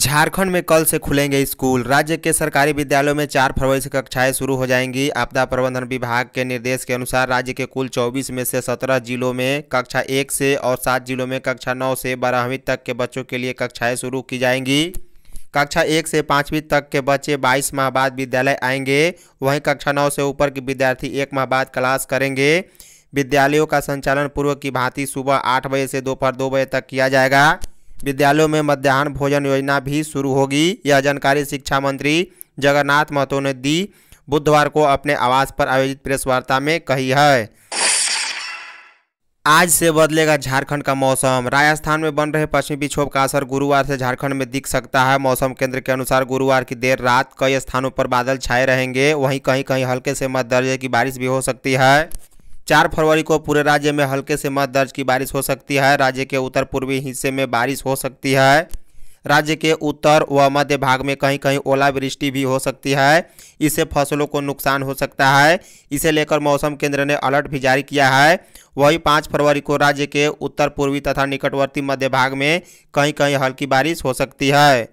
झारखंड में कल से खुलेंगे स्कूल राज्य के सरकारी विद्यालयों में 4 फरवरी से कक्षाएं शुरू हो जाएंगी आपदा प्रबंधन विभाग के निर्देश के अनुसार राज्य के कुल 24 में से 17 जिलों में कक्षा एक से और 7 जिलों में कक्षा 9 से बारहवीं तक के बच्चों के लिए कक्षाएं शुरू की जाएंगी कक्षा एक से पाँचवीं तक के बच्चे बाईस माह बाद विद्यालय आएंगे वहीं कक्षा नौ से ऊपर के विद्यार्थी एक माह बाद क्लास करेंगे विद्यालयों का संचालन पूर्व की भांति सुबह आठ बजे से दोपहर दो बजे तक किया जाएगा विद्यालयों में मध्यान्ह भोजन योजना भी शुरू होगी यह जानकारी शिक्षा मंत्री जगन्नाथ महतो ने दी बुधवार को अपने आवास पर आयोजित प्रेस वार्ता में कही है आज से बदलेगा झारखंड का मौसम राजस्थान में बन रहे पश्चिमी विक्षोभ का असर गुरुवार से झारखंड में दिख सकता है मौसम केंद्र के अनुसार गुरुवार की देर रात कई स्थानों पर बादल छाए रहेंगे वहीं कहीं कहीं हल्के से मध्य दर्जे की बारिश भी हो सकती है चार फरवरी को पूरे राज्य में हल्के से मध्य दर्ज की बारिश हो सकती है राज्य के उत्तर पूर्वी हिस्से में बारिश हो सकती है राज्य के उत्तर व मध्य भाग में कहीं कहीं ओलावृष्टि भी हो सकती है इससे फसलों को नुकसान हो सकता है इसे लेकर मौसम केंद्र ने अलर्ट भी जारी किया है वहीं पाँच फरवरी को राज्य के उत्तर पूर्वी तथा निकटवर्ती मध्य भाग में कहीं कहीं हल्की बारिश हो सकती है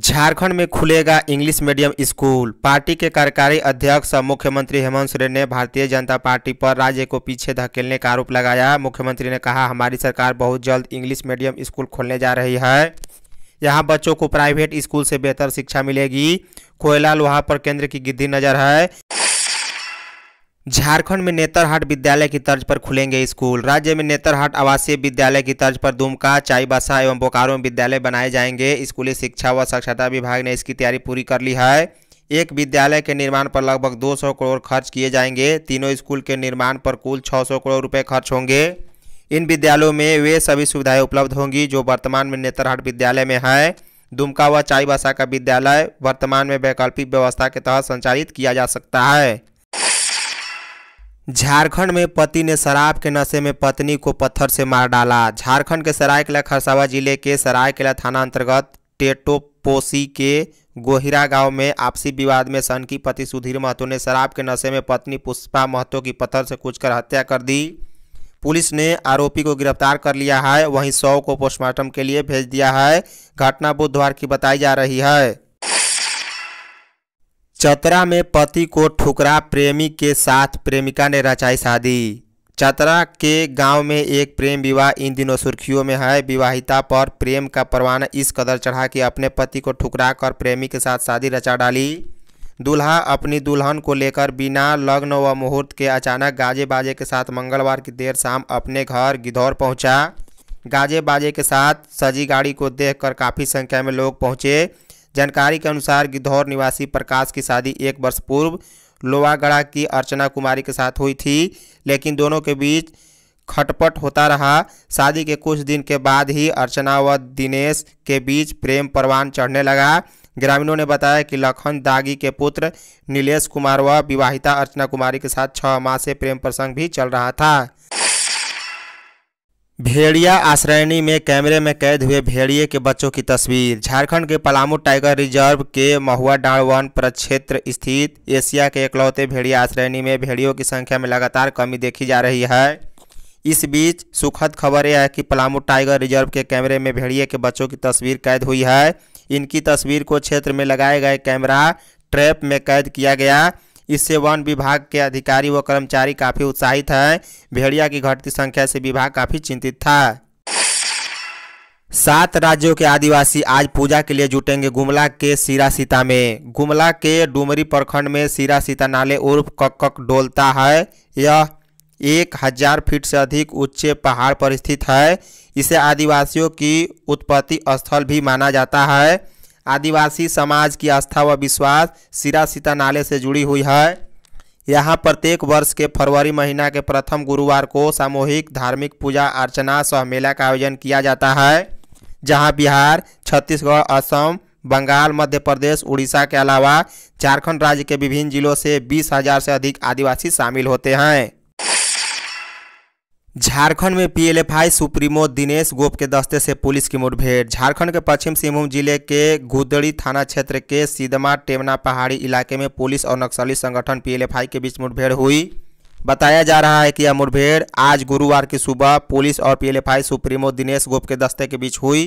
झारखंड में खुलेगा इंग्लिश मीडियम स्कूल पार्टी के कार्यकारी अध्यक्ष और मुख्यमंत्री हेमंत सोरेन ने भारतीय जनता पार्टी पर राज्य को पीछे धकेलने का आरोप लगाया मुख्यमंत्री ने कहा हमारी सरकार बहुत जल्द इंग्लिश मीडियम स्कूल खोलने जा रही है यहाँ बच्चों को प्राइवेट स्कूल से बेहतर शिक्षा मिलेगी कोयला लोहा पर केंद्र की गिद्धि नज़र है झारखंड में नेतरहाट विद्यालय की तर्ज पर खुलेंगे स्कूल राज्य में नेतरहाट आवासीय विद्यालय की तर्ज पर दुमका चाईबासा एवं बोकारो में विद्यालय बनाए जाएंगे स्कूली शिक्षा व साक्षरता विभाग ने इसकी तैयारी पूरी कर ली है एक विद्यालय के निर्माण पर लगभग 200 करोड़ खर्च किए जाएंगे तीनों स्कूल के निर्माण पर कुल छः करोड़ रुपये खर्च होंगे इन विद्यालयों में वे सभी सुविधाएँ उपलब्ध होंगी जो वर्तमान में नेतरहाट विद्यालय में है दुमका व चाईबासा का विद्यालय वर्तमान में वैकल्पिक व्यवस्था के तहत संचालित किया जा सकता है झारखंड में पति ने शराब के नशे में पत्नी को पत्थर से मार डाला झारखंड के सरायकेला खरसावा जिले के सरायकेला थाना अंतर्गत टेटोपोसी के गोहिरा गांव में आपसी विवाद में सन की पति सुधीर महतो ने शराब के नशे में पत्नी पुष्पा महतो की पत्थर से कूचकर हत्या कर दी पुलिस ने आरोपी को गिरफ्तार कर लिया है वहीं शव को पोस्टमार्टम के लिए भेज दिया है घटना बुधवार की बताई जा रही है चतरा में पति को ठुकरा प्रेमी के साथ प्रेमिका ने रचाई शादी चतरा के गांव में एक प्रेम विवाह इन दिनों सुर्खियों में है विवाहिता पर प्रेम का परवाना इस कदर चढ़ा कि अपने पति को ठुकरा कर प्रेमी के साथ शादी रचा डाली दूल्हा अपनी दुल्हन को लेकर बिना लग्न व मुहूर्त के अचानक गाजे बाजे के साथ मंगलवार की देर शाम अपने घर गिधौर पहुँचा गाजे बाजे के साथ सजी गाड़ी को देखकर काफ़ी संख्या में लोग पहुँचे जानकारी के अनुसार गिद्धौर निवासी प्रकाश की शादी एक वर्ष पूर्व लोवागढ़ा की अर्चना कुमारी के साथ हुई थी लेकिन दोनों के बीच खटपट होता रहा शादी के कुछ दिन के बाद ही अर्चना व दिनेश के बीच प्रेम परवान चढ़ने लगा ग्रामीणों ने बताया कि लखन दागी के पुत्र नीलेश कुमार व विवाहिता अर्चना कुमारी के साथ छः माह से प्रेम प्रसंग भी चल रहा था भेड़िया आश्रयणी में कैमरे में कैद हुए भेड़िए के बच्चों की तस्वीर झारखंड के पलामू टाइगर रिजर्व के महुआ डाड़ वन प्रक्षेत्र स्थित एशिया के एकलौते भेड़िया आश्रयणी में भेड़ियों की संख्या में लगातार कमी देखी जा रही है इस बीच सुखद खबर यह है कि पलामू टाइगर रिजर्व के कैमरे में भेड़िए के बच्चों की तस्वीर कैद हुई है इनकी तस्वीर को क्षेत्र में लगाए गए कैमरा ट्रैप में कैद किया गया इससे वन विभाग के अधिकारी व कर्मचारी काफ़ी उत्साहित हैं भेड़िया की घटती संख्या से विभाग काफ़ी चिंतित था सात राज्यों के आदिवासी आज पूजा के लिए जुटेंगे गुमला के सीरा सीता में गुमला के डुमरी प्रखंड में सीता नाले उर्फ कक्कक डोलता है यह एक हजार फीट से अधिक ऊंचे पहाड़ पर स्थित है इसे आदिवासियों की उत्पत्ति स्थल भी माना जाता है आदिवासी समाज की आस्था व विश्वास सिरा सीता नाले से जुड़ी हुई है यहाँ प्रत्येक वर्ष के फरवरी महीना के प्रथम गुरुवार को सामूहिक धार्मिक पूजा अर्चना सह मेला का आयोजन किया जाता है जहाँ बिहार छत्तीसगढ़ असम बंगाल मध्य प्रदेश उड़ीसा के अलावा झारखंड राज्य के विभिन्न जिलों से बीस हजार से अधिक आदिवासी शामिल होते हैं झारखंड में पीएलएफआई सुप्रीमो दिनेश गोप के दस्ते से पुलिस की मुठभेड़ झारखंड के पश्चिम सिंहभूम जिले के गुदड़ी थाना क्षेत्र के सीदमा टेमना पहाड़ी इलाके में पुलिस और नक्सली संगठन पीएलएफआई के बीच मुठभेड़ हुई बताया जा रहा है कि यह मुठभेड़ आज गुरुवार की सुबह पुलिस और पीएलएफआई सुप्रीमो दिनेश गोप के दस्ते के बीच हुई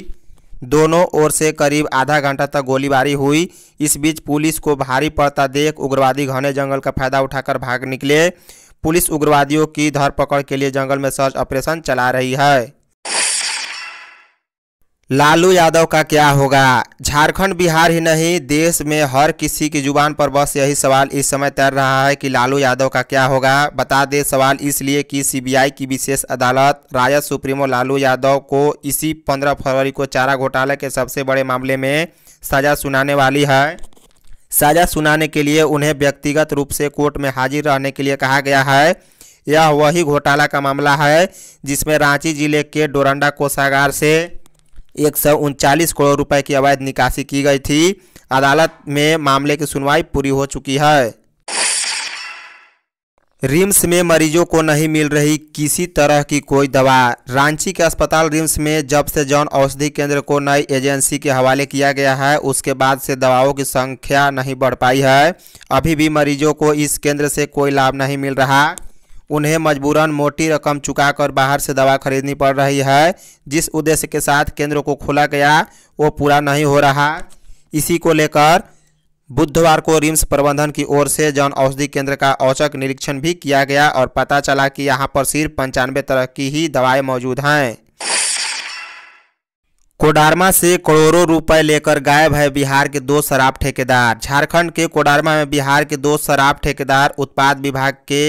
दोनों ओर से करीब आधा घंटा तक गोलीबारी हुई इस बीच पुलिस को भारी पड़ता देख उग्रवादी घने जंगल का फायदा उठाकर भाग निकले पुलिस उग्रवादियों की धरपकड़ के लिए जंगल में सर्च ऑपरेशन चला रही है लालू यादव का क्या होगा झारखंड बिहार ही नहीं देश में हर किसी की जुबान पर बस यही सवाल इस समय तैर रहा है कि लालू यादव का क्या होगा बता दे सवाल इसलिए कि सीबीआई की विशेष अदालत राजद सुप्रीमो लालू यादव को इसी 15 फरवरी को चारा घोटाले के सबसे बड़े मामले में सजा सुनाने वाली है सजा सुनाने के लिए उन्हें व्यक्तिगत रूप से कोर्ट में हाजिर रहने के लिए कहा गया है यह वही घोटाला का मामला है जिसमें रांची जिले के डोरंडा कोषागार से एक सौ उनचालीस करोड़ रुपए की अवैध निकासी की गई थी अदालत में मामले की सुनवाई पूरी हो चुकी है रिम्स में मरीजों को नहीं मिल रही किसी तरह की कोई दवा रांची के अस्पताल रिम्स में जब से जन औषधि केंद्र को नई एजेंसी के हवाले किया गया है उसके बाद से दवाओं की संख्या नहीं बढ़ पाई है अभी भी मरीजों को इस केंद्र से कोई लाभ नहीं मिल रहा उन्हें मजबूरन मोटी रकम चुकाकर बाहर से दवा खरीदनी पड़ रही है जिस उद्देश्य के साथ केंद्र को खोला गया वो पूरा नहीं हो रहा इसी को लेकर बुधवार को रिम्स प्रबंधन की ओर से जन औषधि केंद्र का औचक निरीक्षण भी किया गया और पता चला कि यहाँ पर सिर्फ पंचानवे तरह की ही दवाएं मौजूद हैं कोडारमा से करोड़ों रुपए लेकर गायब है बिहार के दो शराब ठेकेदार झारखंड के कोडारमा में बिहार के दो शराब ठेकेदार उत्पाद विभाग के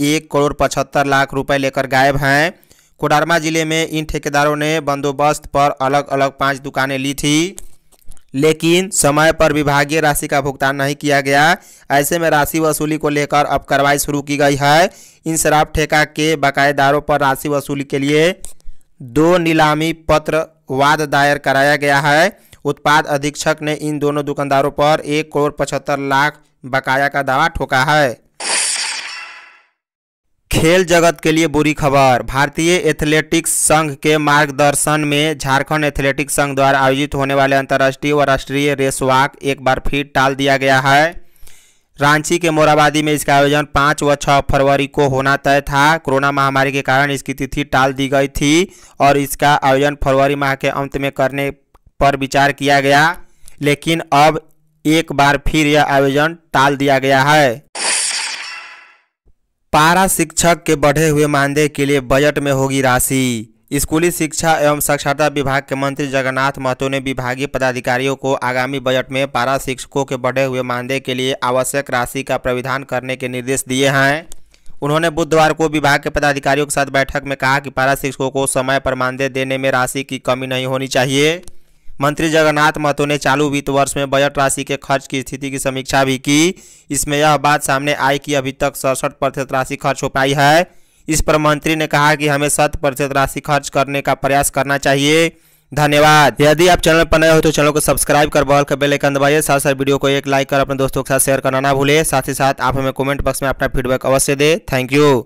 एक करोड़ पचहत्तर लाख रुपए लेकर गायब हैं कोडरमा जिले में इन ठेकेदारों ने बंदोबस्त पर अलग अलग पाँच दुकानें ली थी लेकिन समय पर विभागीय राशि का भुगतान नहीं किया गया ऐसे में राशि वसूली को लेकर अब कार्रवाई शुरू की गई है इन शराब ठेका के बकायेदारों पर राशि वसूली के लिए दो नीलामी पत्र वाद दायर कराया गया है उत्पाद अधीक्षक ने इन दोनों दुकानदारों पर एक करोड़ पचहत्तर लाख बकाया का दावा ठोका है खेल जगत के लिए बुरी खबर भारतीय एथलेटिक्स संघ के मार्गदर्शन में झारखंड एथलेटिक्स संघ द्वारा आयोजित होने वाले अंतर्राष्ट्रीय व राष्ट्रीय रेस वाक एक बार फिर टाल दिया गया है रांची के मोराबादी में इसका आयोजन पाँच व छः फरवरी को होना तय था कोरोना महामारी के कारण इसकी तिथि टाल दी गई थी और इसका आयोजन फरवरी माह के अंत में करने पर विचार किया गया लेकिन अब एक बार फिर यह आयोजन टाल दिया गया है पारा शिक्षक के बढ़े हुए मानदेय के लिए बजट में होगी राशि स्कूली शिक्षा एवं साक्षरता विभाग के मंत्री जगन्नाथ महतो ने विभागीय पदाधिकारियों को आगामी बजट में पारा शिक्षकों के बढ़े हुए मानदेय के लिए आवश्यक राशि का प्राविधान करने के निर्देश दिए हैं उन्होंने बुधवार को विभाग के पदाधिकारियों के साथ बैठक में कहा कि पारा शिक्षकों को समय पर मानदेय देने में राशि की कमी नहीं होनी चाहिए मंत्री जगन्नाथ महतो ने चालू वित्त वर्ष में बजट राशि के खर्च की स्थिति की समीक्षा भी की इसमें यह बात सामने आई कि अभी तक सड़सठ प्रतिशत राशि खर्च हो पाई है इस पर मंत्री ने कहा कि हमें शत प्रतिशत राशि खर्च करने का प्रयास करना चाहिए धन्यवाद यदि आप चैनल पर नए हो तो चैनल को सब्सक्राइब कर बॉल के बेलाइकन दबाइए साथ साथ वीडियो को एक लाइक कर अपने दोस्तों के साथ शेयर करना ना भूलें साथ ही साथ आप हमें कमेंट बॉक्स में अपना फीडबैक अवश्य दें थैंक यू